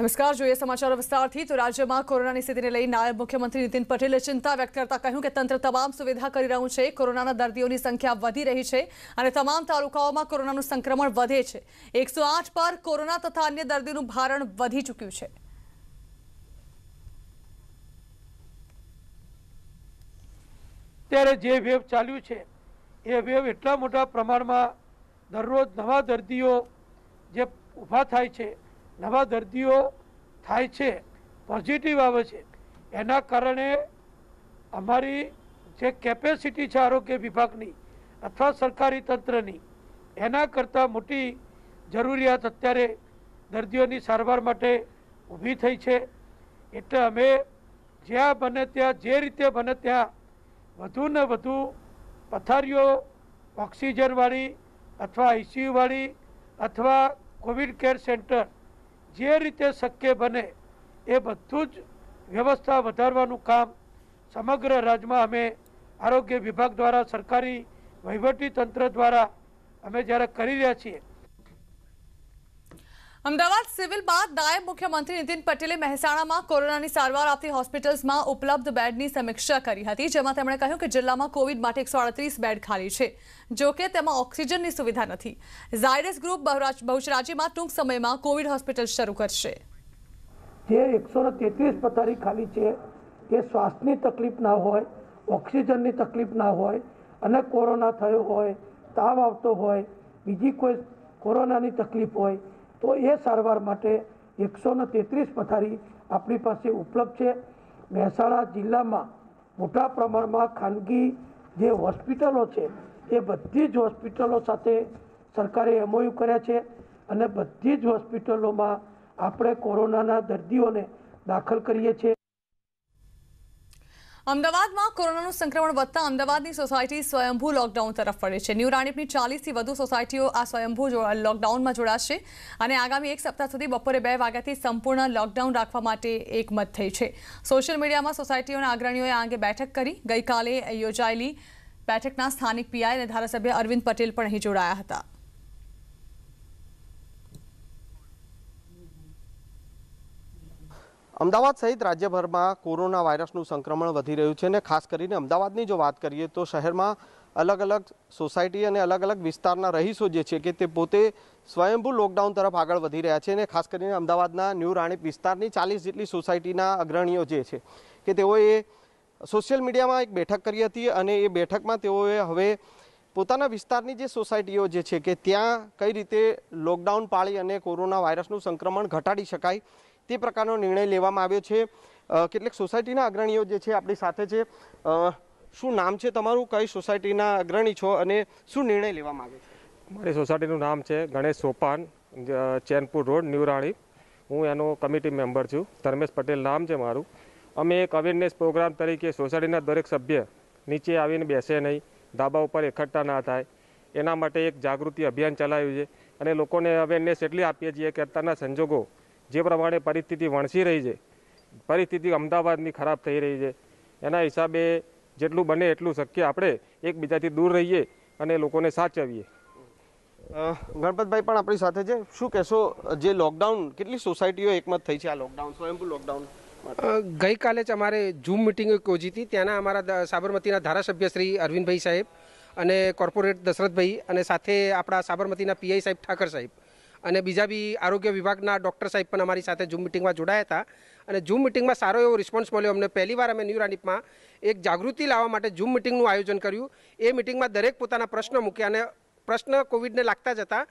નમસ્કાર જોઈએ સમાચાર વિસ્તારથી તો રાજ્યમાં કોરોનાની સ્થિતિને લઈ નાયબ મુખ્યમંત્રી નીતિન પટેલે ચિંતા વ્યક્ત કરતા કહ્યું કે તંત્ર તમામ સુવિધા કરી રહ્યું છે કોરોનાના દર્દીઓની સંખ્યા વધી રહી છે અને તમામ તાલુકાઓમાં કોરોનાનું સંક્રમણ વધે છે એકસો પર કોરોના તથા અન્ય દર્દીનું ભારણ વધી ચૂક્યું છે ત્યારે જે વેવ ચાલ્યું છે એ વેવ એટલા મોટા પ્રમાણમાં દરરોજ નવા દર્દીઓ જે ઊભા થાય છે નવા દર્દીઓ થાય છે પોઝિટિવ આવે છે એના કારણે અમારી જે કેપેસિટી છે આરોગ્ય વિભાગની અથવા સરકારી તંત્રની એના કરતાં મોટી જરૂરિયાત અત્યારે દર્દીઓની સારવાર માટે ઊભી થઈ છે એટલે અમે જ્યાં બને ત્યાં જે રીતે બને ત્યાં વધુ ને વધુ પથારીઓ ઓક્સિજનવાળી અથવા આઈસીયુવાળી અથવા કોવિડ કેર સેન્ટર જે રીતે શક્ય બને એ બધું જ વ્યવસ્થા વધારવાનું કામ સમગ્ર રાજ્યમાં અમે આરોગ્ય વિભાગ દ્વારા સરકારી વહીવટી તંત્ર દ્વારા અમે જ્યારે કરી રહ્યા છીએ અમદાવાદ સિવિલ બાદ નાયબ મુખ્યમંત્રી નીતિન પટેલે મહેસાણામાં કોરોનાની સારવાર આપતી હોસ્પિટલ્સમાં ઉપલબ્ધ બેડની સમીક્ષા કરી હતી જેમાં તેમણે કહ્યું કે જિલ્લામાં કોવિડ માટે એકસો બેડ ખાલી છે જો કે તેમાં ઓક્સિજનની સુવિધા નથી ઝાયડસ ગ્રુપ બહુચરાજીમાં ટૂંક સમયમાં કોવિડ હોસ્પિટલ શરૂ કરશે જે એકસો પથારી ખાલી છે એ શ્વાસની તકલીફ ના હોય ઓક્સિજનની તકલીફ ના હોય અને કોરોના થયો હોય તાવ આવતો હોય બીજી કોઈ કોરોનાની તકલીફ હોય તો એ સારવાર માટે એકસો તેત્રીસ પથારી આપણી પાસે ઉપલબ્ધ છે મહેસાણા જિલ્લામાં મોટા પ્રમાણમાં ખાનગી જે હોસ્પિટલો છે એ બધી જ હોસ્પિટલો સાથે સરકારે એમઓયુ કર્યા છે અને બધી જ હોસ્પિટલોમાં આપણે કોરોનાના દર્દીઓને દાખલ કરીએ છીએ અમદાવાદમાં કોરોનાનું સંક્રમણ વધતા અમદાવાદની સોસાયટી સ્વયંભૂ લોકડાઉન તરફ વળે છે ન્યૂ રાણીપની ચાલીસથી વધુ સોસાયટીઓ આ સ્વયંભૂ લોકડાઉનમાં જોડાશે અને આગામી એક સપ્તાહ સુધી બપોરે બે વાગ્યાથી સંપૂર્ણ લોકડાઉન રાખવા માટે એકમત થઈ છે સોશિયલ મીડિયામાં સોસાયટીઓના અગ્રણીઓએ આ અંગે બેઠક કરી ગઈકાલે યોજાયેલી બેઠકના સ્થાનિક પીઆઈ અને ધારાસભ્ય અરવિંદ પટેલ પણ અહીં જોડાયા હતા અમદાવાદ સહિત રાજ્યભરમાં કોરોના વાયરસનું સંક્રમણ વધી રહ્યું છે અને ખાસ કરીને અમદાવાદની જો વાત કરીએ તો શહેરમાં અલગ અલગ સોસાયટી અને અલગ અલગ વિસ્તારના રહીશો જે છે કે તે પોતે સ્વયંભૂ લોકડાઉન તરફ આગળ વધી રહ્યા છે અને ખાસ કરીને અમદાવાદના ન્યૂ રાણીપ વિસ્તારની ચાલીસ જેટલી સોસાયટીના અગ્રણીઓ જે છે કે તેઓએ સોશિયલ મીડિયામાં એક બેઠક કરી હતી અને એ બેઠકમાં તેઓએ હવે પોતાના વિસ્તારની જે સોસાયટીઓ જે છે કે ત્યાં કઈ રીતે લોકડાઉન પાળી અને કોરોના વાયરસનું સંક્રમણ ઘટાડી શકાય તે પ્રકારનો નિર્ણય લેવામાં આવ્યો છે કેટલીક સોસાયટીના અગ્રણીઓ જે છે આપણી સાથે છે શું નામ છે તમારું કઈ સોસાયટીના અગ્રણી છો અને શું નિર્ણય લેવામાં આવ્યો છે મારી સોસાયટીનું નામ છે ગણેશ સોપાન ચેનપુર રોડ નિવરાણી હું એનો કમિટી મેમ્બર છું ધર્મેશ પટેલ નામ છે મારું અમે એક અવેરનેસ પ્રોગ્રામ તરીકે સોસાયટીના દરેક સભ્ય નીચે આવીને બેસે નહીં ધાબા ઉપર એકઠા ના થાય એના માટે એક જાગૃતિ અભિયાન ચલાવ્યું છે અને લોકોને અવેરનેસ એટલી આપીએ છીએ કે અત્યારના સંજોગો જે પ્રમાણે પરિસ્થિતિ વણસી રહી છે પરિસ્થિતિ અમદાવાદની ખરાબ થઈ રહી છે એના હિસાબે જેટલું બને એટલું શક્ય આપણે એકબીજાથી દૂર રહીએ અને લોકોને સાચવીએ ગણપતભાઈ પણ આપણી સાથે છે શું કહેશો જે લોકડાઉન કેટલી સોસાયટીઓ એકમત થઈ છે આ લોકડાઉન સ્વયંભૂ લોકડાઉન ગઈકાલે જ અમારે ઝૂમ મિટિંગ યોજી હતી ત્યાંના અમારા સાબરમતીના ધારાસભ્ય શ્રી અરવિંદભાઈ સાહેબ અને કોર્પોરેટ દશરથભાઈ અને સાથે આપણા સાબરમતીના પીઆઈ સાહેબ ઠાકર સાહેબ અને બીજા બી આરોગ્ય વિભાગના ડૉક્ટર સાહેબ પણ અમારી સાથે ઝૂમ મિટિંગમાં જોડાયા હતા અને ઝૂમ મિટિંગમાં સારો એવો રિસ્પોન્સ મળ્યો અમને પહેલીવાર અમે ન્યુરાનીપમાં એક જાગૃતિ લાવવા માટે ઝૂમ મિટિંગનું આયોજન કર્યું એ મિટિંગમાં દરેક પોતાના પ્રશ્ન મૂક્યા અને પ્રશ્ન કોવિડને લાગતા જ હતા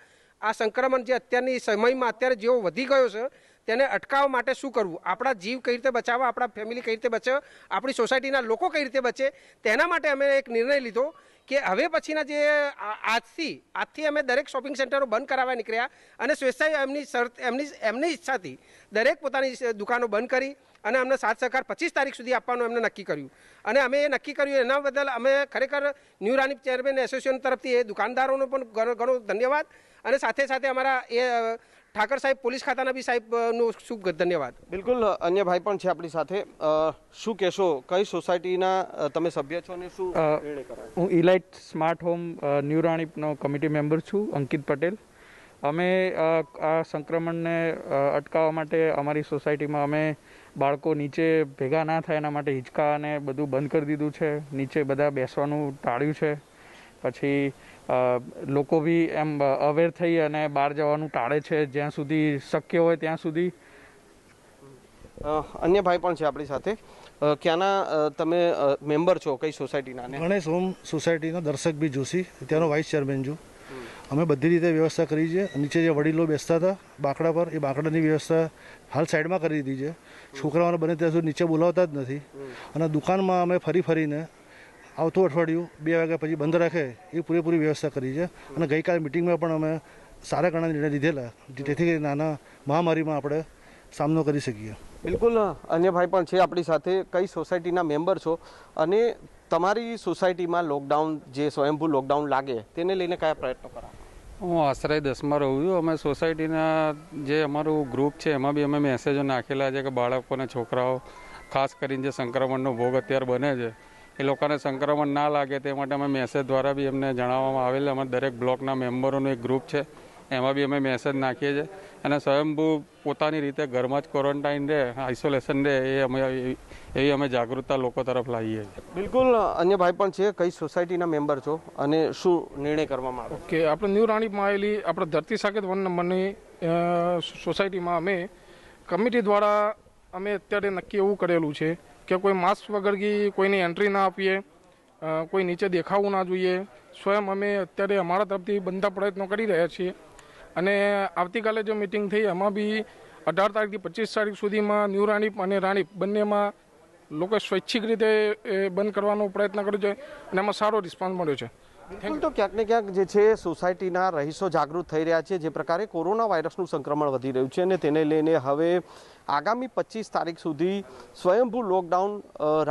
આ સંક્રમણ જે અત્યારની સમયમાં અત્યારે જેવો વધી ગયો છે તેને અટકાવવા માટે શું કરવું આપણા જીવ કઈ રીતે બચાવવા આપણા ફેમિલી કઈ રીતે બચાવવા આપણી સોસાયટીના લોકો કઈ રીતે બચે તેના માટે અમે એક નિર્ણય લીધો કે હવે પછીના જે આજથી આજથી અમે દરેક શોપિંગ સેન્ટરો બંધ કરાવવા નીકળ્યા અને સ્વેચ્છાએ એમની શરત એમની એમની ઈચ્છાથી દરેક પોતાની દુકાનો બંધ કરી અને અમને સાત સહકાર પચીસ તારીખ સુધી આપવાનું એમને નક્કી કર્યું અને અમે એ નક્કી કર્યું એના બદલ અમે ખરેખર ન્યૂ રાની ચેરમેન એસોસિએશન તરફથી એ દુકાનદારોનો પણ ઘણો ધન્યવાદ અને સાથે સાથે અમારા એ ઠાકર સાહેબ પોલીસ ખાતાના બી સાહેબનું શું ધન્યવાદ બિલકુલ અન્ય ભાઈ પણ છે આપણી સાથે શું કહેશો કઈ સોસાયટીના તમે સભ્ય છો અને શું હું ઇલાઇટ સ્માર્ટ હોમ ન્યુરાણીનો કમિટી મેમ્બર છું અંકિત પટેલ અમે આ સંક્રમણને અટકાવવા માટે અમારી સોસાયટીમાં અમે બાળકો નીચે ભેગા ના થાય એના માટે હિંચકા અને બધું બંધ કરી દીધું છે નીચે બધા બેસવાનું ટાળ્યું છે પછી લોકો બી એમ અવેર થઈ અને બહાર જવાનું ટાળે છે જ્યાં સુધી શક્ય હોય ત્યાં સુધી અન્ય ભાઈ પણ છે આપણી સાથે ક્યાંના તમે મેમ્બર છો કઈ સોસાયટીના ગણેશ હોમ સોસાયટીનો દર્શક બી જોશી ત્યાંનો વાઇસ ચેરમેન છું અમે બધી રીતે વ્યવસ્થા કરી છે નીચે જે વડીલો બેસતા હતા બાકડા પર એ બાકડાની વ્યવસ્થા હાલ સાઈડમાં કરી દીધી છે છોકરાઓને બને ત્યાં સુધી નીચે બોલાવતા જ નથી અને દુકાનમાં અમે ફરી ફરીને આવતું અઠવાડિયું બે વાગ્યા પછી બંધ રાખે એ પૂરેપૂરી વ્યવસ્થા કરી છે અને ગઈકાલે મિટિંગમાં પણ અમે સારા ઘણા નિર્ણય લીધેલા જેથી કરી નાના મહામારીમાં આપણે સામનો કરી શકીએ બિલકુલ અન્ય ભાઈ પણ છે આપણી સાથે કઈ સોસાયટીના મેમ્બર છો અને તમારી સોસાયટીમાં લોકડાઉન જે સ્વયંભૂ લોકડાઉન લાગે તેને લઈને કયા પ્રયત્નો કરા હું આશ્રય દસમાં રહું છું અમે સોસાયટીના જે અમારું ગ્રુપ છે એમાં બી અમે મેસેજો નાખેલા છે કે બાળકોને છોકરાઓ ખાસ કરીને જે સંક્રમણનો ભોગ અત્યારે બને છે એ લોકોને સંક્રમણ ના લાગે તે માટે અમે મેસેજ દ્વારા બી એમને જણાવવામાં આવેલ અમે દરેક બ્લોકના મેમ્બરોનું એક ગ્રુપ છે એમાં બી અમે મેસેજ નાખીએ છીએ અને સ્વયંભૂ પોતાની રીતે ઘરમાં જ ક્વોરન્ટાઇન રહે આઇસોલેશન રહે એ અમે એવી અમે જાગૃતતા લોકો તરફ લાવીએ છીએ બિલકુલ અન્ય ભાઈ પણ છે કઈ સોસાયટીના મેમ્બર છો અને શું નિર્ણય કરવામાં આવે કે આપણે ન્યૂ રાણીમાં આવેલી આપણે ધરતી સાકેત વન નંબરની સોસાયટીમાં અમે કમિટી દ્વારા અમે અત્યારે નક્કી એવું કરેલું છે કે કોઈ માસ વગરની કોઈની એન્ટ્રી ના આપે કોઈ નીચે દેખાવું ના જોઈએ સ્વયં અમે અત્યારે અમારા તરફથી બંધા પ્રયત્નો કરી રહ્યા છીએ અને આવતીકાલે જે મીટિંગ થઈ એમાં ભી 18 તારીખ થી 25 તારીખ સુધીમાં ન્યુરાની અને રાણી બંનેમાં લોકો સ્વૈચ્છિક રીતે બંધ કરવાનો પ્રયત્ન કર્યો છે અને એમાં સારો રિસ્પોન્સ મળ્યો છે બિલકુલ તો ક્યાંક ને ક્યાંક જે છે સોસાયટીના રહીશો જાગૃત થઈ રહ્યા છે જે પ્રકારે કોરોના વાયરસનું સંક્રમણ વધી રહ્યું છે અને તેને લઈને હવે આગામી પચીસ તારીખ સુધી સ્વયંભૂ લોકડાઉન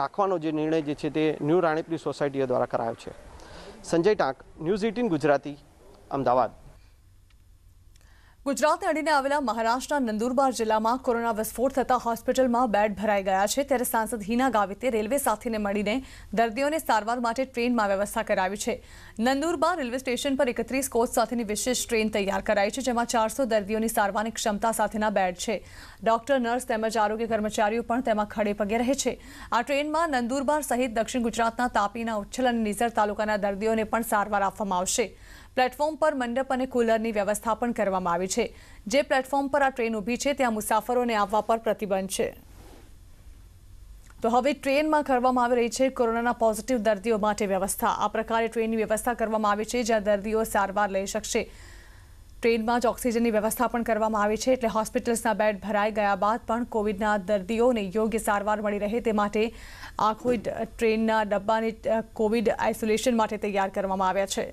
રાખવાનો જે નિર્ણય જે છે તે ન્યૂ રાણીપની સોસાયટીઓ દ્વારા કરાયો છે સંજય ટાંક ન્યૂઝ એટીન ગુજરાતી અમદાવાદ ગુજરાતને અડીને આવેલા મહારાષ્ટ્રના નંદુરબાર જિલ્લામાં કોરોના વિસ્ફોટ થતા હોસ્પિટલમાં બેડ ભરાઈ ગયા છે ત્યારે સાંસદ હિના ગાવિતે રેલવે સાથીને મળીને દર્દીઓને સારવાર માટે ટ્રેનમાં વ્યવસ્થા કરાવી છે નંદુરબાર રેલવે સ્ટેશન પર એકત્રીસ કોચ સાથેની વિશેષ ટ્રેન તૈયાર કરાઈ છે જેમાં ચારસો દર્દીઓની સારવારની ક્ષમતા સાથેના બેડ છે ડોક્ટર નર્સ તેમજ આરોગ્ય કર્મચારીઓ પણ તેમાં ખડે પગે રહે છે આ ટ્રેનમાં નંદુરબાર સહિત દક્ષિણ ગુજરાતના તાપીના ઉચ્છલ અને નીઝર તાલુકાના દર્દીઓને પણ સારવાર આપવામાં આવશે પ્લેટફોર્મ પર મંડપ અને કુલરની વ્યવસ્થાપણ કરવામાં આવી છે જે પ્લેટફોર્મ પર આ ટ્રેન ઊભી છે ત્યાં મુસાફરોને આવવા પર પ્રતિબંધ છે તો હવે ટ્રેનમાં કરવામાં આવી રહી છે કોરોનાના પોઝિટિવ દર્દીઓ માટે વ્યવસ્થા આ પ્રકારની ટ્રેનની વ્યવસ્થા કરવામાં આવી છે જ્યાં દર્દીઓ સારવાર લઈ શકે ટ્રેનમાં ઓક્સિજનની વ્યવસ્થાપણ કરવામાં આવી છે એટલે હોસ્પિટલ્સના બેડ ભરાઈ ગયા બાદ પણ કોવિડના દર્દીઓને યોગ્ય સારવાર મળી રહે તે માટે આખો ટ્રેનનો ડબ્બાને કોવિડ આઇસોલેશન માટે તૈયાર કરવામાં આવ્યા છે